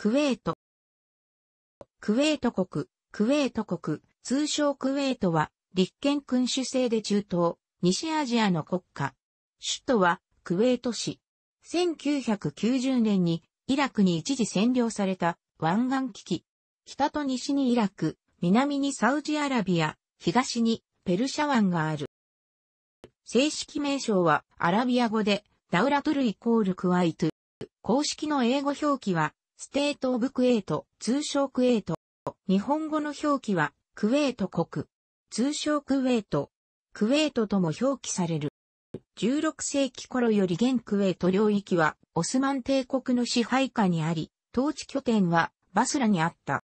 クウェート。クウェート国、クウェート国、通称クウェートは、立憲君主制で中東、西アジアの国家。首都は、クウェート市。1990年に、イラクに一時占領された、湾岸危機。北と西にイラク、南にサウジアラビア、東にペルシャ湾がある。正式名称はアラビア語でダウラトルイコールクワイト。公式の英語表記はステート・オブ・クエート、通称クエート。日本語の表記は、クウェート国。通称クウェート。クウェートとも表記される。16世紀頃より現クウェート領域は、オスマン帝国の支配下にあり、統治拠点は、バスラにあった。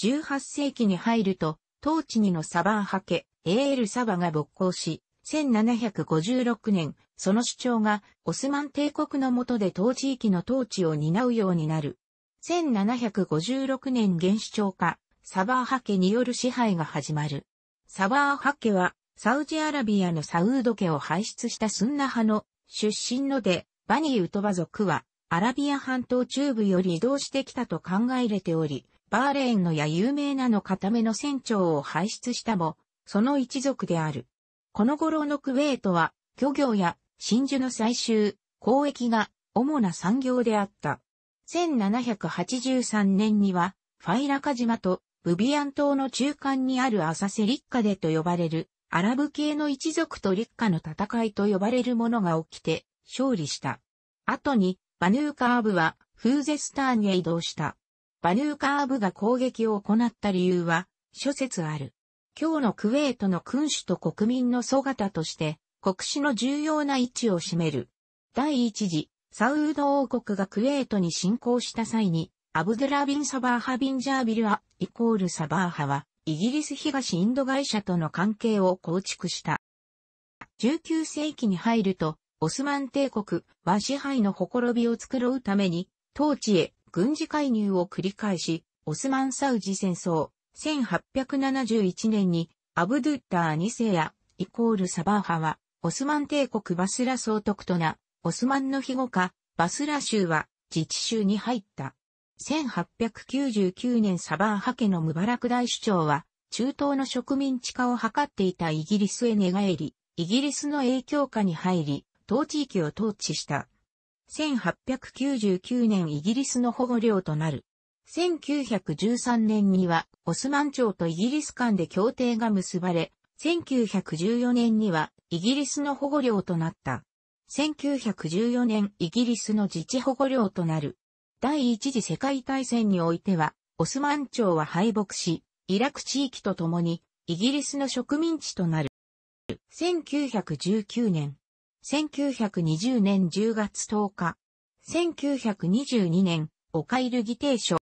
18世紀に入ると、統治にのサバンハケ、エールサバが勃興し、1756年、その主張がオスマン帝国の下で統治域の統治を担うようになる。1756年原始長化、サバーハ家による支配が始まる。サバーハ家は、サウジアラビアのサウード家を輩出したスンナ派の出身ので、バニー・ウトバ族は、アラビア半島中部より移動してきたと考えれており、バーレーンのや有名なの固めの船長を輩出したも、その一族である。この頃のクウェートは、漁業や真珠の採集、交易が主な産業であった。1783年には、ファイラカ島とブビアン島の中間にあるアサセリカでと呼ばれる、アラブ系の一族と立ッカの戦いと呼ばれるものが起きて、勝利した。後に、バヌーカーブは、フーゼスターンへ移動した。バヌーカーブが攻撃を行った理由は、諸説ある。今日のクウェートの君主と国民の姿として、国史の重要な位置を占める。第一次サウード王国がクウェートに侵攻した際に、アブドラビン・サバーハ・ビンジャービル・ア・イコール・サバーハは、イギリス東インド会社との関係を構築した。19世紀に入ると、オスマン帝国は支配のほころびを繕うために、統治へ軍事介入を繰り返し、オスマン・サウジ戦争、1871年にアブドゥッター2世やイコール・サバーハは、オスマン帝国バスラ総督とな、オスマンの庇護下、バスラ州は自治州に入った。1899年サバーハ家のムバラク大首長は、中東の植民地化を図っていたイギリスへ寝返り、イギリスの影響下に入り、当地域を統治した。1899年イギリスの保護領となる。1913年には、オスマン朝とイギリス間で協定が結ばれ、1914年には、イギリスの保護領となった。1914年イギリスの自治保護領となる。第一次世界大戦においては、オスマン朝は敗北し、イラク地域とともに、イギリスの植民地となる。1919年、1920年10月10日、1922年、オカイル議定書。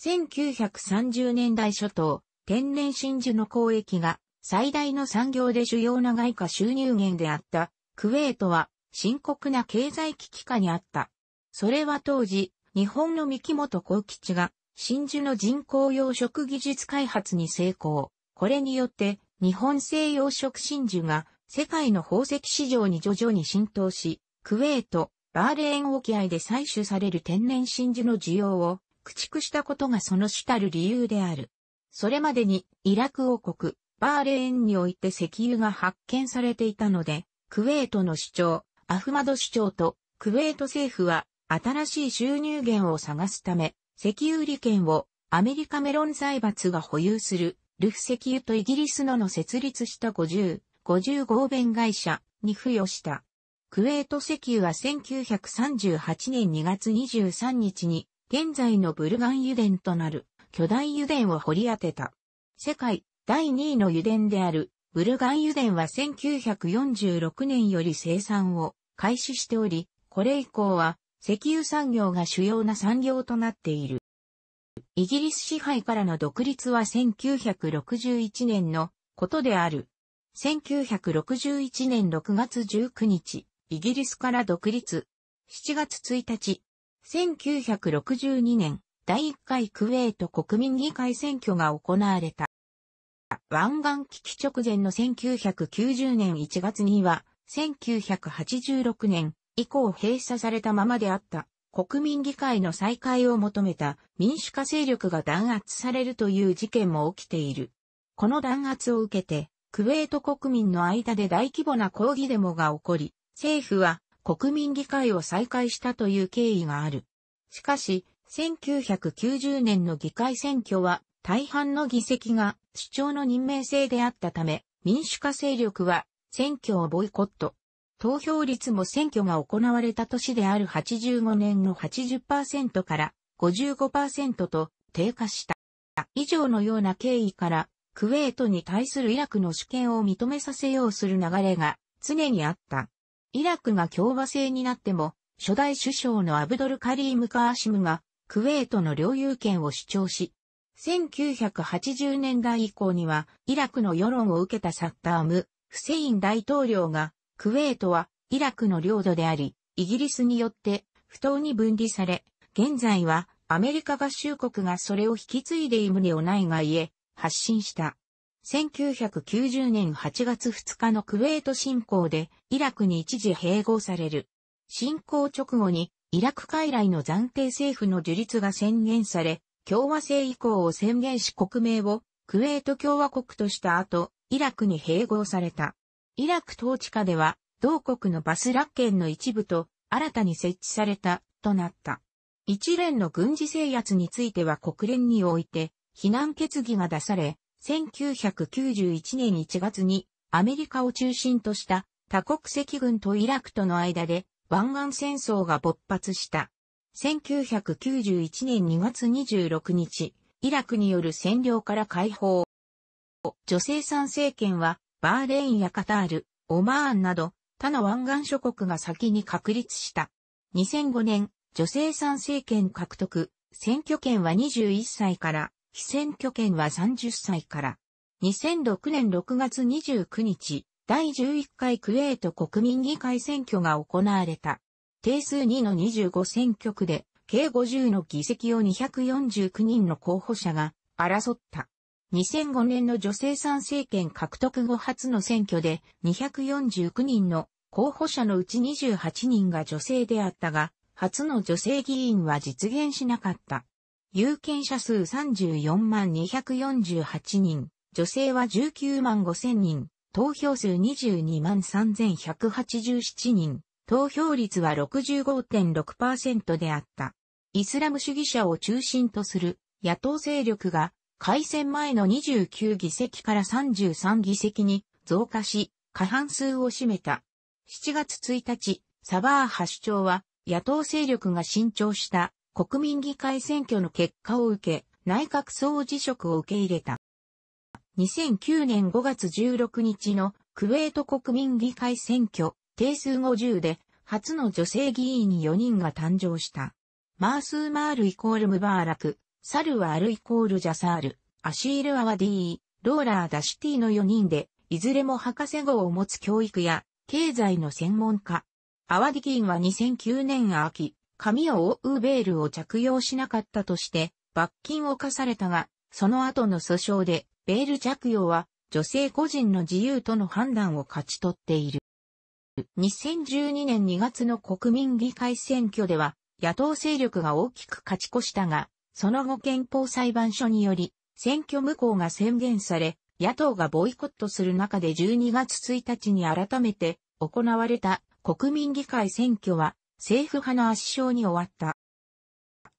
1930年代初頭、天然真珠の交易が最大の産業で主要な外貨収入源であった、クウェートは深刻な経済危機下にあった。それは当時、日本の三木本幸吉が、真珠の人工養殖技術開発に成功。これによって、日本製養殖真珠が、世界の宝石市場に徐々に浸透し、クウェート、バーレーン沖合で採取される天然真珠の需要を駆逐したことがその主たる理由である。それまでにイラク王国、バーレーンにおいて石油が発見されていたので、クウェートの主張、アフマド市長とクウェート政府は新しい収入源を探すため、石油利権をアメリカメロン財閥が保有するルフ石油とイギリスのの設立した50、50合弁会社に付与した。クウェート石油は1938年2月23日に現在のブルガン油田となる巨大油田を掘り当てた。世界第2位の油田であるブルガン油田は1946年より生産を開始しており、これ以降は石油産業が主要な産業となっている。イギリス支配からの独立は1961年のことである。1961年6月19日、イギリスから独立。7月1日、1962年、第1回クウェート国民議会選挙が行われた。湾岸危機直前の1990年1月には、1986年以降閉鎖されたままであった国民議会の再開を求めた民主化勢力が弾圧されるという事件も起きている。この弾圧を受けて、クウェート国民の間で大規模な抗議デモが起こり、政府は国民議会を再開したという経緯がある。しかし、1990年の議会選挙は大半の議席が主張の任命制であったため、民主化勢力は選挙をボイコット。投票率も選挙が行われた年である85年の80%から55%と低下した。以上のような経緯から、クウェートに対するイラクの主権を認めさせようする流れが常にあった。イラクが共和制になっても、初代首相のアブドル・カリーム・カーシムが、クウェートの領有権を主張し、1980年代以降には、イラクの世論を受けたサッターム・フセイン大統領が、クウェートはイラクの領土であり、イギリスによって不当に分離され、現在はアメリカ合衆国がそれを引き継いでいむにをないがいえ、発信した。1990年8月2日のクウェート侵攻でイラクに一時併合される。侵攻直後にイラク傀儡の暫定政府の樹立が宣言され、共和制以降を宣言し国名をクウェート共和国とした後、イラクに併合された。イラク統治下では、同国のバスラッケンの一部と新たに設置された、となった。一連の軍事制圧については国連において、非難決議が出され、1991年1月にアメリカを中心とした多国籍軍とイラクとの間で湾岸戦争が勃発した。1991年2月26日、イラクによる占領から解放。女性参政権は、バーレインやカタール、オマーンなど、他の湾岸諸国が先に確立した。2005年、女性参政権獲得、選挙権は21歳から、非選挙権は30歳から。2006年6月29日、第11回クウェート国民議会選挙が行われた。定数2の25選挙区で、計50の議席を249人の候補者が争った。2005年の女性参政権獲得後初の選挙で249人の候補者のうち28人が女性であったが、初の女性議員は実現しなかった。有権者数34万248人、女性は19万5千人、投票数22万3187人、投票率は65.6%であった。イスラム主義者を中心とする野党勢力が改選前の29議席から33議席に増加し、過半数を占めた。7月1日、サバーハ首長は、野党勢力が新調した国民議会選挙の結果を受け、内閣総辞職を受け入れた。2009年5月16日のクウェート国民議会選挙、定数50で、初の女性議員4人が誕生した。マースーマールイコールムバーラク、サルはアルイコールジャサール、アシール・アワディー、ローラー・ダシティの4人で、いずれも博士号を持つ教育や、経済の専門家。アワディキンは2009年秋、髪を覆うベールを着用しなかったとして、罰金を課されたが、その後の訴訟で、ベール着用は、女性個人の自由との判断を勝ち取っている。2012年2月の国民議会選挙では、野党勢力が大きく勝ち越したが、その後憲法裁判所により、選挙無効が宣言され、野党がボイコットする中で12月1日に改めて行われた国民議会選挙は政府派の圧勝に終わった。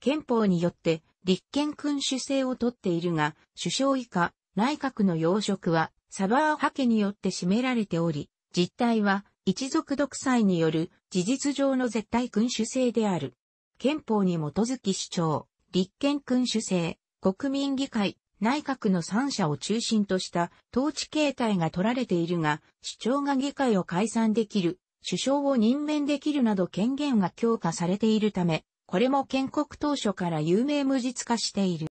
憲法によって立憲君主制をとっているが、首相以下、内閣の要職はサバー派家によって占められており、実態は一族独裁による事実上の絶対君主制である。憲法に基づき主張。立憲君主制、国民議会、内閣の三者を中心とした統治形態が取られているが、首長が議会を解散できる、首相を任免できるなど権限が強化されているため、これも建国当初から有名無実化している。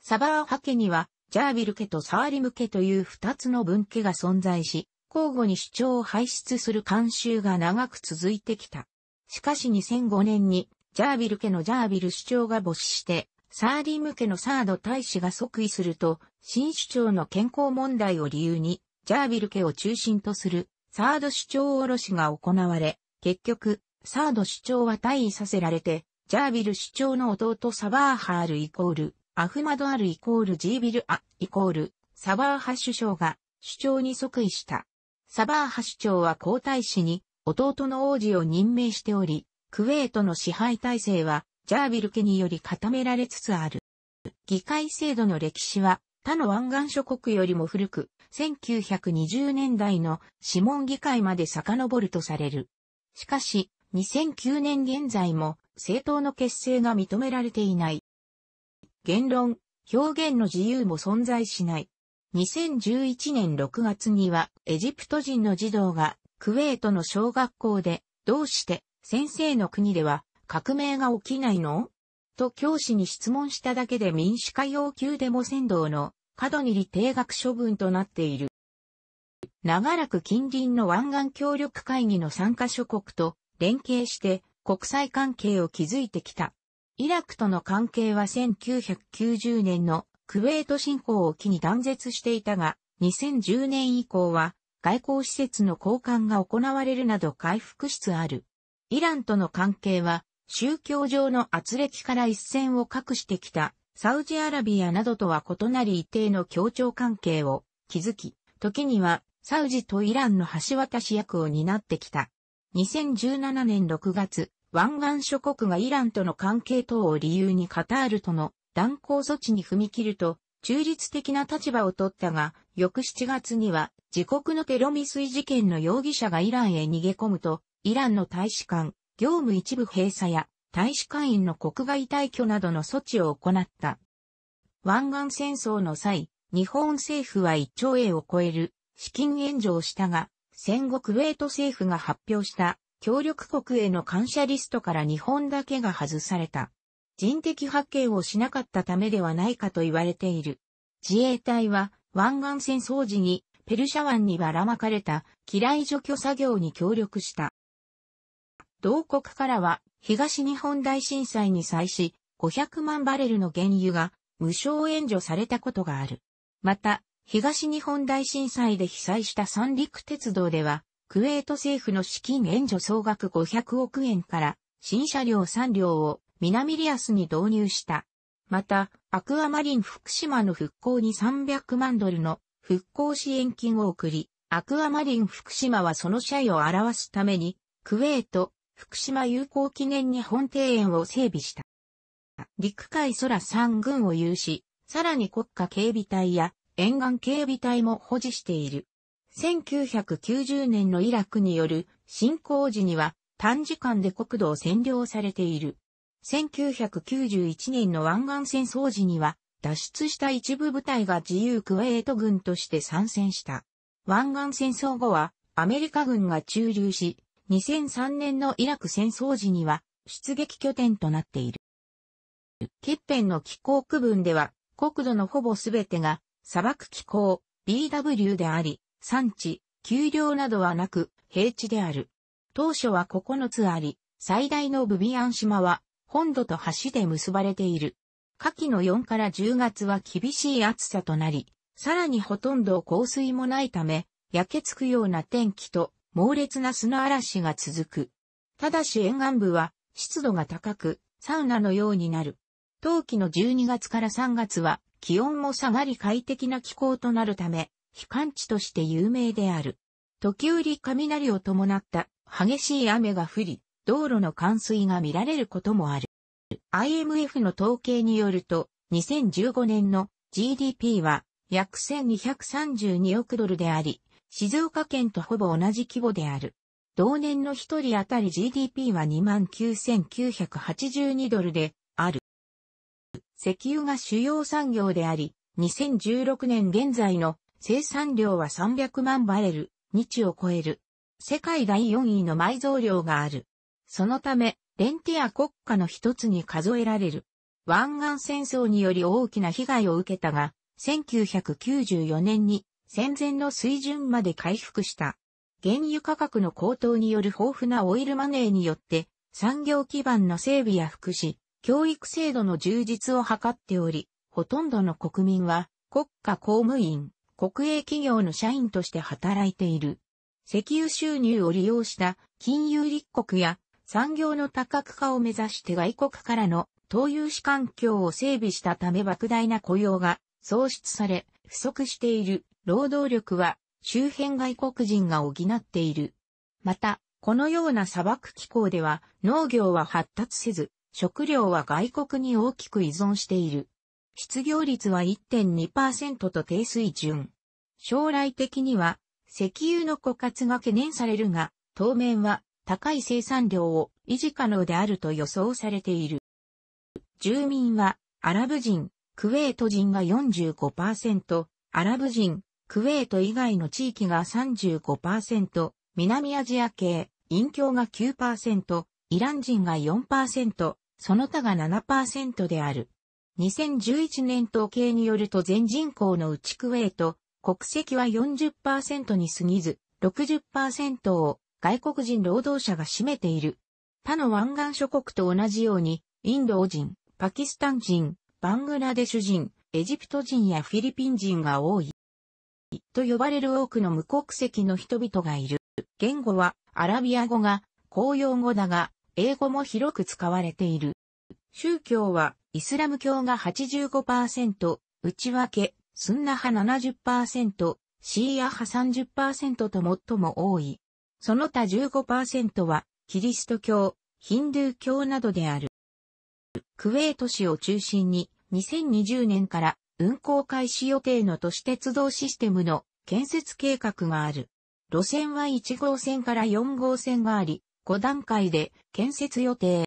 サバーハ家には、ジャービル家とサーリム家という二つの分家が存在し、交互に主張を排出する慣習が長く続いてきた。しかし2005年にジャービル家のジャービル首長が没して、サーリム家のサード大使が即位すると、新首長の健康問題を理由に、ジャービル家を中心とするサード首長おろしが行われ、結局、サード首長は退位させられて、ジャービル首長の弟サバーハールイコール、アフマドアルイコールジービルアイコール、サバーハ首相が首長に即位した。サバーハ首長は皇太子に弟の王子を任命しており、クウェートの支配体制は、ジャービル家により固められつつある。議会制度の歴史は、他の湾岸諸国よりも古く、1920年代の諮問議会まで遡るとされる。しかし、2009年現在も政党の結成が認められていない。言論、表現の自由も存在しない。2011年6月にはエジプト人の児童がクウェートの小学校でどうして先生の国では革命が起きないのと教師に質問しただけで民主化要求デモ先導の過度に理定額処分となっている。長らく近隣の湾岸協力会議の参加諸国と連携して国際関係を築いてきた。イラクとの関係は1990年のクウェート侵攻を機に断絶していたが、2010年以降は外交施設の交換が行われるなど回復しつある。イランとの関係は、宗教上の圧力から一線を画してきた、サウジアラビアなどとは異なり一定の協調関係を築き、時にはサウジとイランの橋渡し役を担ってきた。2017年6月、湾岸諸国がイランとの関係等を理由にカタールとの断交措置に踏み切ると、中立的な立場を取ったが、翌7月には自国のテロ未遂事件の容疑者がイランへ逃げ込むと、イランの大使館、業務一部閉鎖や、大使館員の国外退去などの措置を行った。湾岸戦争の際、日本政府は1兆円を超える資金援助をしたが、戦後クウェート政府が発表した協力国への感謝リストから日本だけが外された。人的発見をしなかったためではないかと言われている。自衛隊は湾岸戦争時にペルシャ湾にばらまかれた機雷除去作業に協力した。同国からは東日本大震災に際し500万バレルの原油が無償援助されたことがある。また、東日本大震災で被災した三陸鉄道では、クウェート政府の資金援助総額500億円から新車両3両を南リアスに導入した。また、アクアマリン福島の復興に300万ドルの復興支援金を送り、アクアマリン福島はその社位を表すために、クウェート、福島友好記念日本庭園を整備した。陸海空三軍を有し、さらに国家警備隊や沿岸警備隊も保持している。1990年のイラクによる侵攻時には短時間で国土を占領されている。1991年の湾岸戦争時には脱出した一部部隊が自由クウェート軍として参戦した。湾岸戦争後はアメリカ軍が駐留し、2003年のイラク戦争時には出撃拠点となっている。欠片の気候区分では国土のほぼすべてが砂漠気候 BW であり、産地、丘陵などはなく平地である。当初は9つあり、最大のブビアン島は本土と橋で結ばれている。夏季の4から10月は厳しい暑さとなり、さらにほとんど降水もないため、焼けつくような天気と猛烈な砂嵐が続く。ただし沿岸部は湿度が高く、サウナのようになる。冬季の12月から3月は気温も下がり快適な気候となるため、避寒地として有名である。時折雷を伴った激しい雨が降り、道路の冠水が見られることもある。IMF の統計によると、2015年の GDP は約1232億ドルであり、静岡県とほぼ同じ規模である。同年の一人当たり GDP は29,982ドルである。石油が主要産業であり、2016年現在の生産量は300万バレル、日を超える。世界第4位の埋蔵量がある。そのため、レンティア国家の一つに数えられる。湾岸戦争により大きな被害を受けたが、1994年に戦前の水準まで回復した。原油価格の高騰による豊富なオイルマネーによって、産業基盤の整備や福祉、教育制度の充実を図っており、ほとんどの国民は国家公務員、国営企業の社員として働いている。石油収入を利用した金融立国や産業の多角化を目指して外国からの投融資環境を整備したため莫大な雇用が創出され不足している労働力は周辺外国人が補っている。また、このような砂漠気候では農業は発達せず、食料は外国に大きく依存している。失業率は1.2%と低水準。将来的には石油の枯渇が懸念されるが、当面は高い生産量を維持可能であると予想されている。住民はアラブ人、クウェート人が45%、アラブ人、クウェート以外の地域が35%、南アジア系、陰境が9%、イラン人が4%、その他が7%である。2011年統計によると全人口のうちクウェート、国籍は40%に過ぎず、60%を外国人労働者が占めている。他の湾岸諸国と同じように、インド人、パキスタン人、バングラデシュ人、エジプト人やフィリピン人が多い。と呼ばれる多くの無国籍の人々がいる。言語はアラビア語が公用語だが、英語も広く使われている。宗教はイスラム教が85%、内訳、スンナ派70%、シーア派30%と最も多い。その他15%は、キリスト教、ヒンドゥー教などである。クウェート市を中心に、2020年から運行開始予定の都市鉄道システムの建設計画がある。路線は1号線から4号線があり、5段階で建設予定。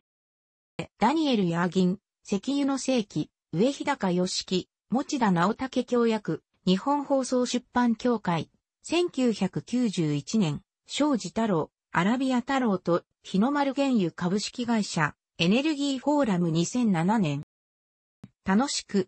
ダニエル・ヤーギン、石油の世紀、上日高義樹、持田直武協約、日本放送出版協会、1991年、庄司太郎、アラビア太郎と、日の丸原油株式会社、エネルギーフォーラム2007年。楽しく、